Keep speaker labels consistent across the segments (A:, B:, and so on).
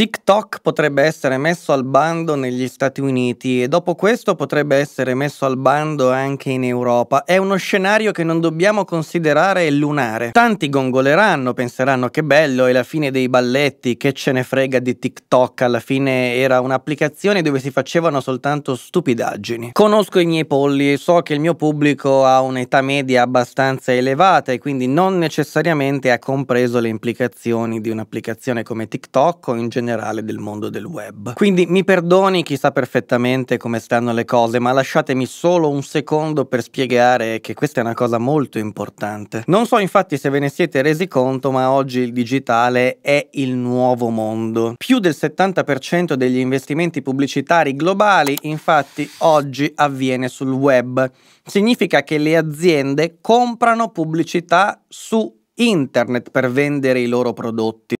A: TikTok potrebbe essere messo al bando negli Stati Uniti e dopo questo potrebbe essere messo al bando anche in Europa. È uno scenario che non dobbiamo considerare lunare. Tanti gongoleranno, penseranno che bello, è la fine dei balletti, che ce ne frega di TikTok, alla fine era un'applicazione dove si facevano soltanto stupidaggini. Conosco i miei polli e so che il mio pubblico ha un'età media abbastanza elevata e quindi non necessariamente ha compreso le implicazioni di un'applicazione come TikTok o in generale generale del mondo del web. Quindi mi perdoni chi sa perfettamente come stanno le cose, ma lasciatemi solo un secondo per spiegare che questa è una cosa molto importante. Non so infatti se ve ne siete resi conto, ma oggi il digitale è il nuovo mondo. Più del 70% degli investimenti pubblicitari globali infatti oggi avviene sul web. Significa che le aziende comprano pubblicità su internet per vendere i loro prodotti.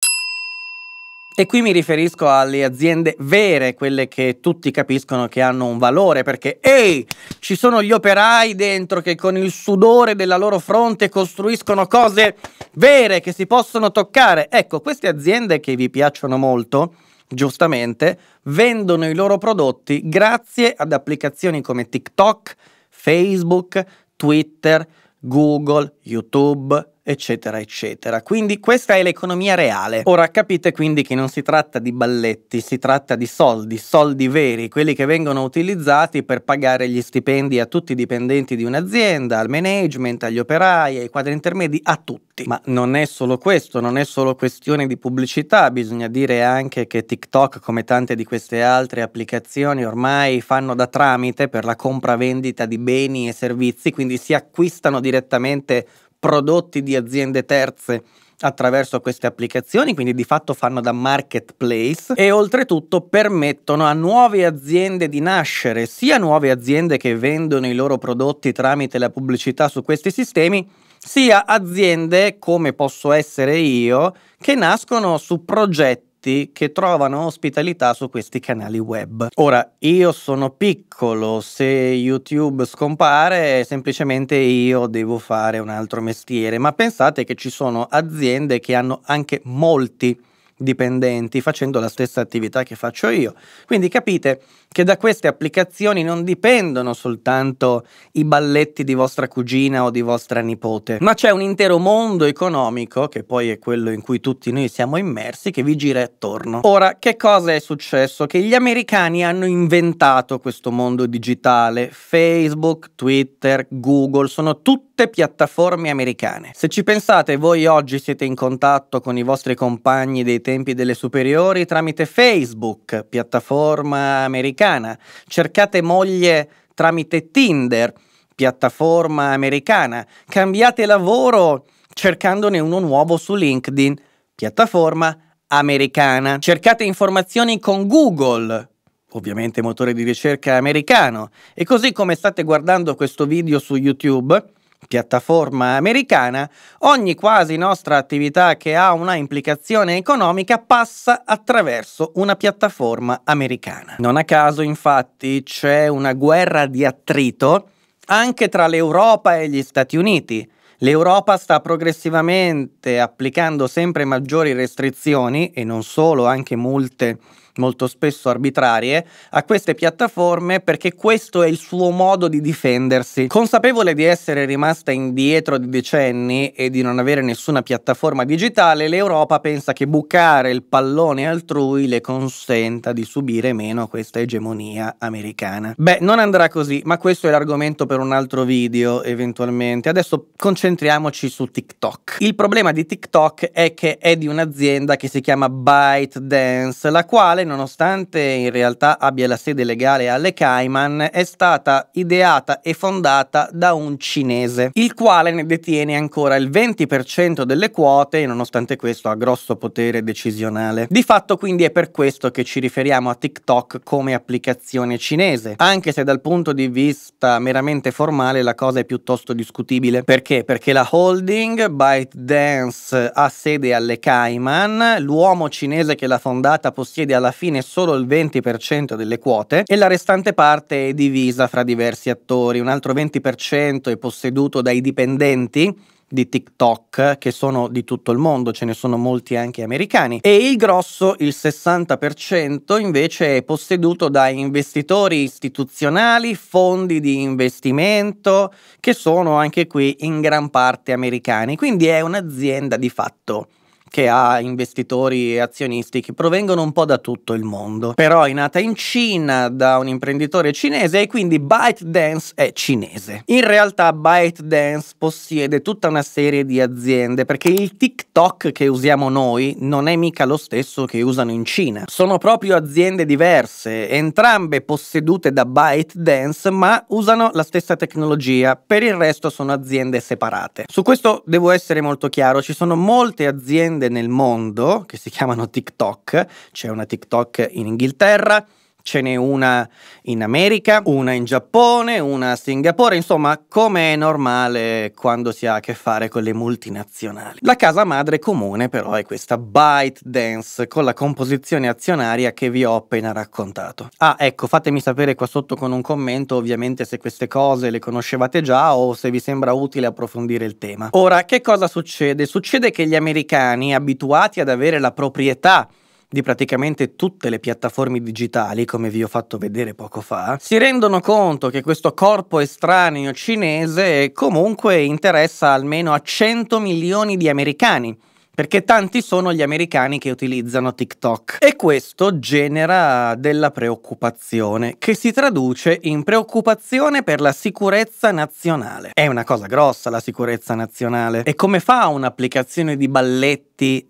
A: E qui mi riferisco alle aziende vere, quelle che tutti capiscono che hanno un valore, perché ehi, ci sono gli operai dentro che con il sudore della loro fronte costruiscono cose vere che si possono toccare. Ecco, queste aziende che vi piacciono molto, giustamente, vendono i loro prodotti grazie ad applicazioni come TikTok, Facebook, Twitter, Google, YouTube, eccetera, eccetera. Quindi questa è l'economia reale. Ora capite quindi che non si tratta di balletti, si tratta di soldi, soldi veri, quelli che vengono utilizzati per pagare gli stipendi a tutti i dipendenti di un'azienda, al management, agli operai, ai quadri intermedi, a tutti. Ma non è solo questo, non è solo questione di pubblicità, bisogna dire anche che TikTok, come tante di queste altre applicazioni, ormai fanno da tramite per la compravendita di beni e servizi, quindi si acquistano direttamente prodotti di aziende terze attraverso queste applicazioni, quindi di fatto fanno da marketplace e oltretutto permettono a nuove aziende di nascere, sia nuove aziende che vendono i loro prodotti tramite la pubblicità su questi sistemi, sia aziende come posso essere io che nascono su progetti siti che trovano ospitalità su questi canali web. Ora, io sono piccolo, se YouTube scompare, semplicemente io devo fare un altro mestiere, ma pensate che ci sono aziende che hanno anche molti dipendenti facendo la stessa attività che faccio io. Quindi capite che da queste applicazioni non dipendono soltanto i balletti di vostra cugina o di vostra nipote, ma c'è un intero mondo economico, che poi è quello in cui tutti noi siamo immersi, che vi gira attorno. Ora, che cosa è successo? Che gli americani hanno inventato questo mondo digitale. Facebook, Twitter, Google sono tutte piattaforme americane. Se ci pensate, voi oggi siete in contatto con i vostri compagni dei tempi delle superiori tramite Facebook, piattaforma americana americana, cercate moglie tramite Tinder, piattaforma americana, cambiate lavoro cercandone uno nuovo su LinkedIn, piattaforma americana, cercate informazioni con Google, ovviamente motore di ricerca americano, e così come state guardando questo video su YouTube, piattaforma americana, ogni quasi nostra attività che ha una implicazione economica passa attraverso una piattaforma americana. Non a caso infatti c'è una guerra di attrito anche tra l'Europa e gli Stati Uniti. L'Europa sta progressivamente applicando sempre maggiori restrizioni e non solo, anche multe molto spesso arbitrarie, a queste piattaforme perché questo è il suo modo di difendersi. Consapevole di essere rimasta indietro di decenni e di non avere nessuna piattaforma digitale, l'Europa pensa che bucare il pallone altrui le consenta di subire meno questa egemonia americana. Beh, non andrà così, ma questo è l'argomento per un altro video eventualmente. Adesso concentriamoci su TikTok. Il problema di TikTok è che è di un'azienda che si chiama ByteDance, la quale mondiale, nonostante in realtà abbia la sede legale alle Cayman, è stata ideata e fondata da un cinese, il quale ne detiene ancora il 20% delle quote e nonostante questo ha grosso potere decisionale. Di fatto quindi è per questo che ci riferiamo a TikTok come applicazione cinese, anche se dal punto di vista meramente formale la cosa è piuttosto discutibile. Perché? Perché la holding ByteDance ha sede alle Cayman, l'uomo cinese che l'ha fondata possiede alla alla fine solo il 20% delle quote e la restante parte è divisa fra diversi attori, un altro 20% è posseduto dai dipendenti di TikTok che sono di tutto il mondo, ce ne sono molti anche americani e il grosso, il 60% invece è posseduto da investitori istituzionali, fondi di investimento che sono anche qui in gran parte americani, quindi è un'azienda di fatto che ha investitori e azionisti che provengono un po' da tutto il mondo. Però è nata in Cina da un imprenditore cinese e quindi ByteDance è cinese. In realtà ByteDance possiede tutta una serie di aziende perché il TikTok che usiamo noi non è mica lo stesso che usano in Cina. Sono proprio aziende diverse, entrambe possedute da ByteDance ma usano la stessa tecnologia. Per il resto sono aziende separate. Su questo devo essere molto chiaro, ci sono molte aziende trend nel mondo che si chiamano TikTok, c'è una TikTok in Inghilterra, ce n'è una in America, una in Giappone, una a Singapore, insomma come è normale quando si ha a che fare con le multinazionali. La casa madre comune però è questa ByteDance con la composizione azionaria che vi ho appena raccontato. Ah ecco, fatemi sapere qua sotto con un commento ovviamente se queste cose le conoscevate già o se vi sembra utile approfondire il tema. Ora, che cosa succede? Succede che gli americani abituati ad avere la proprietà di praticamente tutte le piattaforme digitali, come vi ho fatto vedere poco fa, si rendono conto che questo corpo estraneo cinese comunque interessa almeno a 100 milioni di americani perché tanti sono gli americani che utilizzano TikTok e questo genera della preoccupazione che si traduce in preoccupazione per la sicurezza nazionale. È una cosa grossa la sicurezza nazionale e come fa un'applicazione di balletti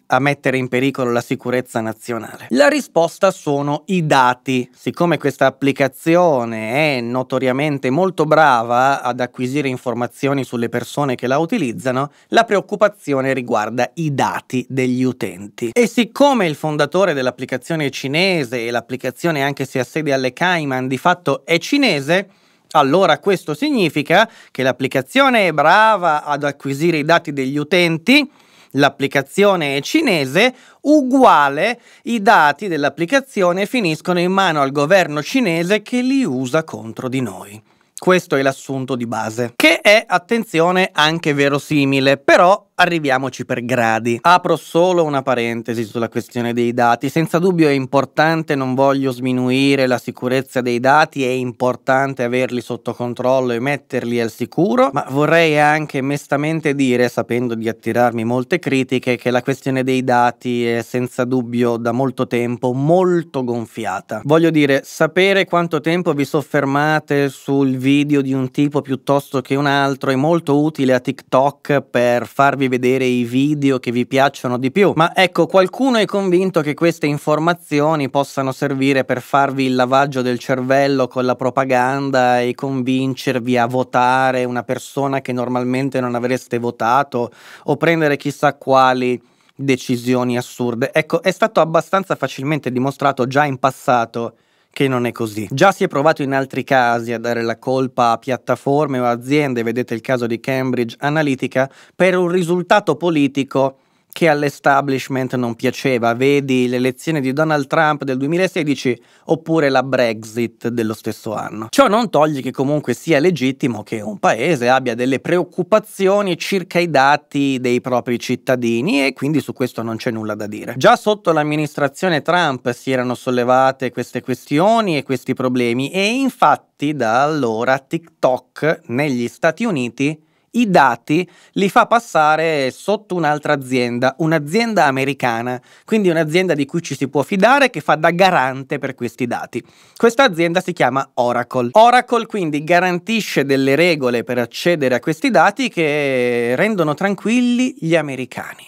A: a mettere in pericolo la sicurezza nazionale? La risposta sono i dati. Siccome questa applicazione è notoriamente molto brava ad acquisire informazioni sulle persone che la utilizzano, la preoccupazione riguarda i dati dati degli utenti. E siccome il fondatore dell'applicazione è cinese e l'applicazione anche se ha sede alle Cayman di fatto è cinese, allora questo significa che l'applicazione è brava ad acquisire i dati degli utenti, l'applicazione è cinese, uguale i dati dell'applicazione finiscono in mano al governo cinese che li usa contro di noi. Questo è l'assunto di base, che è, attenzione, anche verosimile, però arriviamoci per gradi. Apro solo una parentesi sulla questione dei dati. Senza dubbio è importante, non voglio sminuire la sicurezza dei dati, è importante averli sotto controllo e metterli al sicuro, ma vorrei anche mestamente dire, sapendo di attirarmi molte critiche, che la questione dei dati è senza dubbio da molto tempo molto gonfiata. Voglio dire, sapere quanto tempo vi soffermate sul video di un tipo piuttosto che un altro è molto utile a TikTok per farvi rivedere i video che vi piacciono di più. Ma ecco, qualcuno è convinto che queste informazioni possano servire per farvi il lavaggio del cervello con la propaganda e convincervi a votare una persona che normalmente non avreste votato o prendere chissà quali decisioni assurde. Ecco, è stato abbastanza facilmente dimostrato già in passato che non è così. Già si è provato in altri casi a dare la colpa a piattaforme o aziende, vedete il caso di Cambridge Analytica, per un risultato politico che all'establishment non piaceva, vedi l'elezione di Donald Trump del 2016 oppure la Brexit dello stesso anno. Ciò non toglie che comunque sia legittimo che un paese abbia delle preoccupazioni circa i dati dei propri cittadini e quindi su questo non c'è nulla da dire. Già sotto l'amministrazione Trump si erano sollevate queste questioni e questi problemi e infatti da allora TikTok negli Stati Uniti i dati li fa passare sotto un'altra azienda, un'azienda americana, quindi un'azienda di cui ci si può fidare che fa da garante per questi dati. Questa azienda si chiama Oracle. Oracle quindi garantisce delle regole per accedere a questi dati che rendono tranquilli gli americani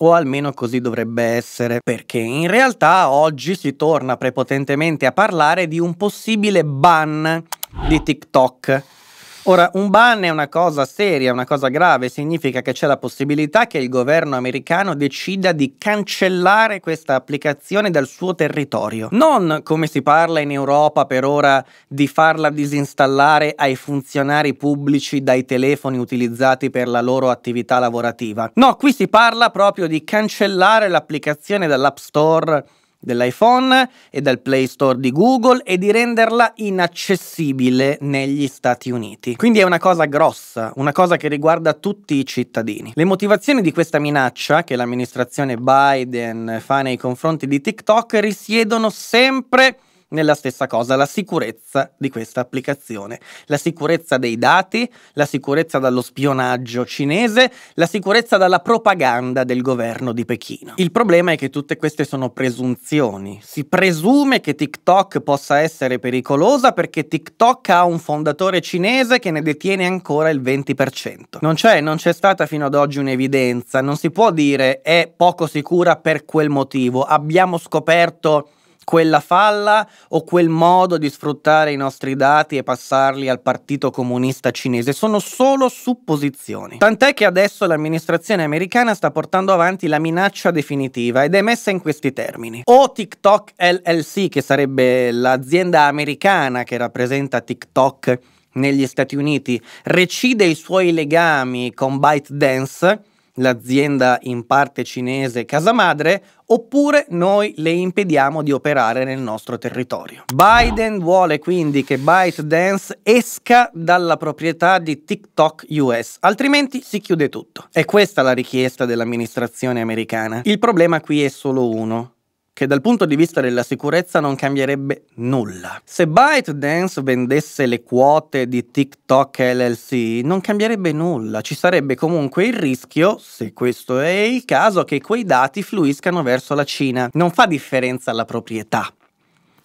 A: o almeno così dovrebbe essere, perché in realtà oggi si torna prepotentemente a parlare di un possibile ban di TikTok Ora, un ban è una cosa seria, una cosa grave, significa che c'è la possibilità che il governo americano decida di cancellare questa applicazione dal suo territorio. Non come si parla in Europa per ora di farla disinstallare ai funzionari pubblici dai telefoni utilizzati per la loro attività lavorativa. No, qui si parla proprio di cancellare l'applicazione dall'App Store dell'iPhone e dal Play Store di Google e di renderla inaccessibile negli Stati Uniti. Quindi è una cosa grossa, una cosa che riguarda tutti i cittadini. Le motivazioni di questa minaccia che l'amministrazione Biden fa nei confronti di TikTok risiedono sempre nella stessa cosa, la sicurezza di questa applicazione, la sicurezza dei dati, la sicurezza dallo spionaggio cinese, la sicurezza dalla propaganda del governo di Pechino. Il problema è che tutte queste sono presunzioni. Si presume che TikTok possa essere pericolosa perché TikTok ha un fondatore cinese che ne detiene ancora il 20%. Non c'è, non c'è stata fino ad oggi un'evidenza, non si può dire è poco sicura per quel motivo. Abbiamo scoperto quella falla o quel modo di sfruttare i nostri dati e passarli al Partito Comunista Cinese. Sono solo supposizioni. Tant'è che adesso l'amministrazione americana sta portando avanti la minaccia definitiva ed è messa in questi termini. O TikTok LLC, che sarebbe l'azienda americana che rappresenta TikTok negli Stati Uniti, recide i suoi legami con ByteDance, l'azienda in parte cinese casa madre oppure noi le impediamo di operare nel nostro territorio. Biden vuole quindi che ByteDance esca dalla proprietà di TikTok US, altrimenti si chiude tutto. È questa la richiesta dell'amministrazione americana. Il problema qui è solo uno che dal punto di vista della sicurezza non cambierebbe nulla. Se ByteDance vendesse le quote di TikTok LLC non cambierebbe nulla, ci sarebbe comunque il rischio, se questo è il caso, che quei dati fluiscano verso la Cina. Non fa differenza la proprietà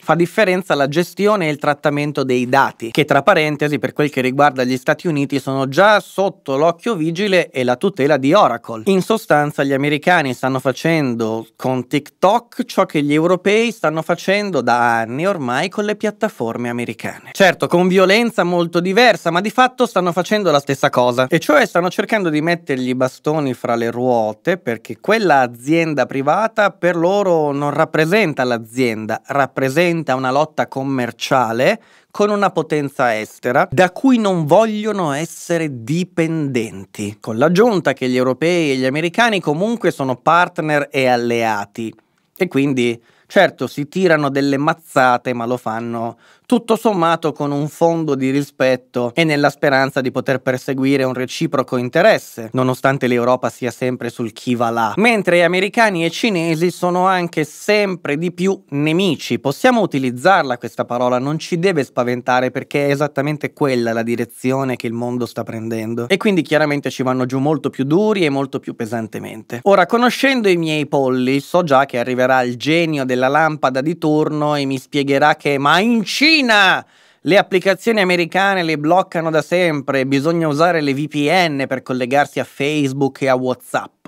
A: fa differenza la gestione e il trattamento dei dati, che tra parentesi per quel che riguarda gli Stati Uniti sono già sotto l'occhio vigile e la tutela di Oracle. In sostanza gli americani stanno facendo con TikTok ciò che gli europei stanno facendo da anni ormai con le piattaforme americane. Certo, con violenza molto diversa, ma di fatto stanno facendo la stessa cosa, e cioè stanno cercando di mettergli i bastoni fra le ruote perché quella azienda privata per loro non rappresenta l'azienda, rappresenta diventa una lotta commerciale con una potenza estera da cui non vogliono essere dipendenti, con l'aggiunta che gli europei e gli americani comunque sono partner e alleati e quindi certo si tirano delle mazzate ma lo fanno tutto sommato con un fondo di rispetto e nella speranza di poter perseguire un reciproco interesse, nonostante l'Europa sia sempre sul chi va là. Mentre americani e cinesi sono anche sempre di più nemici. Possiamo utilizzarla questa parola, non ci deve spaventare perché è esattamente quella la direzione che il mondo sta prendendo. E quindi chiaramente ci vanno giù molto più duri e molto più pesantemente. Ora, conoscendo i miei polli, so già che arriverà il genio della lampada di turno e mi spiegherà che ma in Cina Cina! Le applicazioni americane le bloccano da sempre, bisogna usare le VPN per collegarsi a Facebook e a WhatsApp.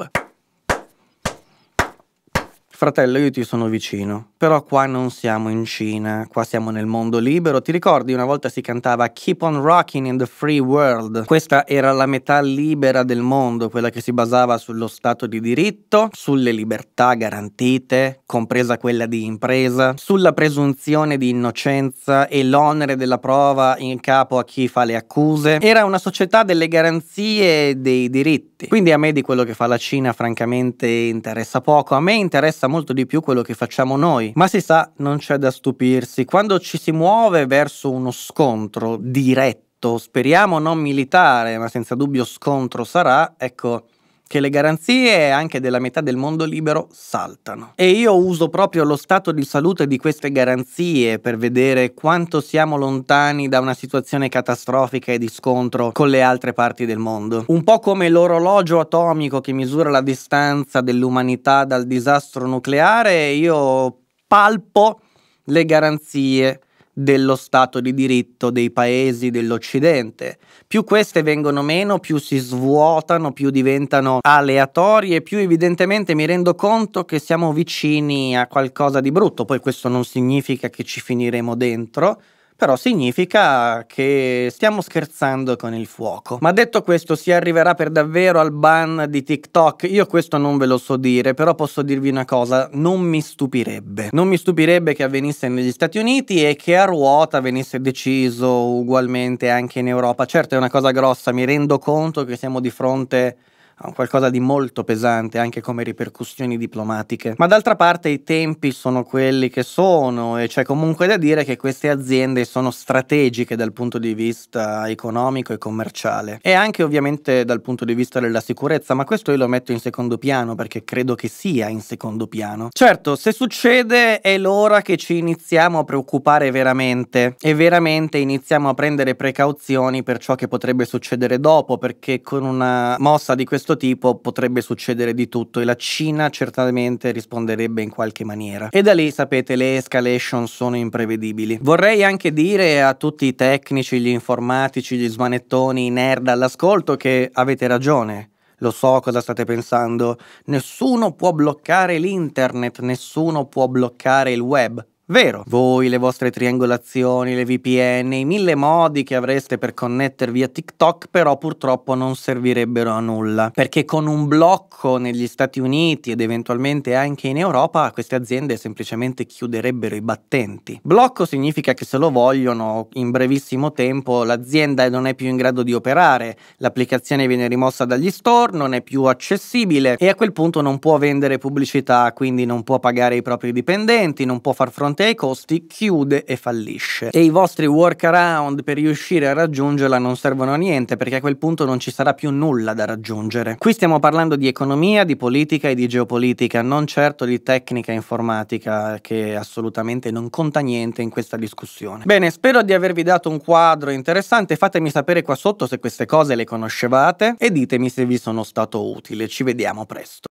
A: Fratello, io ti sono vicino, però qua non siamo in Cina, qua siamo nel mondo libero. Ti ricordi una volta si cantava Keep on Rocking in the Free World? Questa era la metà libera del mondo, quella che si basava sullo Stato di diritto, sulle libertà garantite, compresa quella di impresa, sulla presunzione di innocenza e l'onere della prova in capo a chi fa le accuse. Era una società delle garanzie e dei diritti. Quindi a me di quello che fa la Cina francamente interessa poco, a me interessa molto molto di più quello che facciamo noi. Ma si sa, non c'è da stupirsi. Quando ci si muove verso uno scontro diretto, speriamo non militare, ma senza dubbio scontro sarà, ecco, che le garanzie anche della metà del mondo libero saltano. E io uso proprio lo stato di salute di queste garanzie per vedere quanto siamo lontani da una situazione catastrofica e di scontro con le altre parti del mondo. Un po' come l'orologio atomico che misura la distanza dell'umanità dal disastro nucleare, io palpo le garanzie dello Stato di diritto dei paesi dell'Occidente. Più queste vengono meno, più si svuotano, più diventano aleatorie, più evidentemente mi rendo conto che siamo vicini a qualcosa di brutto. Poi questo non significa che ci finiremo dentro, però significa che stiamo scherzando con il fuoco. Ma detto questo, si arriverà per davvero al ban di TikTok? Io questo non ve lo so dire, però posso dirvi una cosa, non mi stupirebbe. Non mi stupirebbe che avvenisse negli Stati Uniti e che a ruota venisse deciso ugualmente anche in Europa. Certo è una cosa grossa, mi rendo conto che siamo di fronte ha qualcosa di molto pesante anche come ripercussioni diplomatiche. Ma d'altra parte i tempi sono quelli che sono e c'è comunque da dire che queste aziende sono strategiche dal punto di vista economico e commerciale e anche ovviamente dal punto di vista della sicurezza, ma questo io lo metto in secondo piano perché credo che sia in secondo piano. Certo, se succede è l'ora che ci iniziamo a preoccupare veramente e veramente iniziamo a prendere precauzioni per ciò che potrebbe succedere dopo perché con una mossa di questo questo tipo potrebbe succedere di tutto e la Cina certamente risponderebbe in qualche maniera. E da lì, sapete, le escalation sono imprevedibili. Vorrei anche dire a tutti i tecnici, gli informatici, gli smanettoni, i nerd all'ascolto che avete ragione. Lo so cosa state pensando. Nessuno può bloccare l'internet, nessuno può bloccare il web. Vero, voi, le vostre triangolazioni, le VPN, i mille modi che avreste per connettervi a TikTok però purtroppo non servirebbero a nulla, perché con un blocco negli Stati Uniti ed eventualmente anche in Europa queste aziende semplicemente chiuderebbero i battenti. Blocco significa che se lo vogliono in brevissimo tempo l'azienda non è più in grado di operare, l'applicazione viene rimossa dagli store, non è più accessibile e a quel punto non può vendere pubblicità, quindi non può pagare i propri dipendenti, non può far fronte fronte ai costi chiude e fallisce. E i vostri workaround per riuscire a raggiungerla non servono a niente perché a quel punto non ci sarà più nulla da raggiungere. Qui stiamo parlando di economia, di politica e di geopolitica, non certo di tecnica informatica che assolutamente non conta niente in questa discussione. Bene, spero di avervi dato un quadro interessante, fatemi sapere qua sotto se queste cose le conoscevate e ditemi se vi sono stato utile. Ci vediamo presto.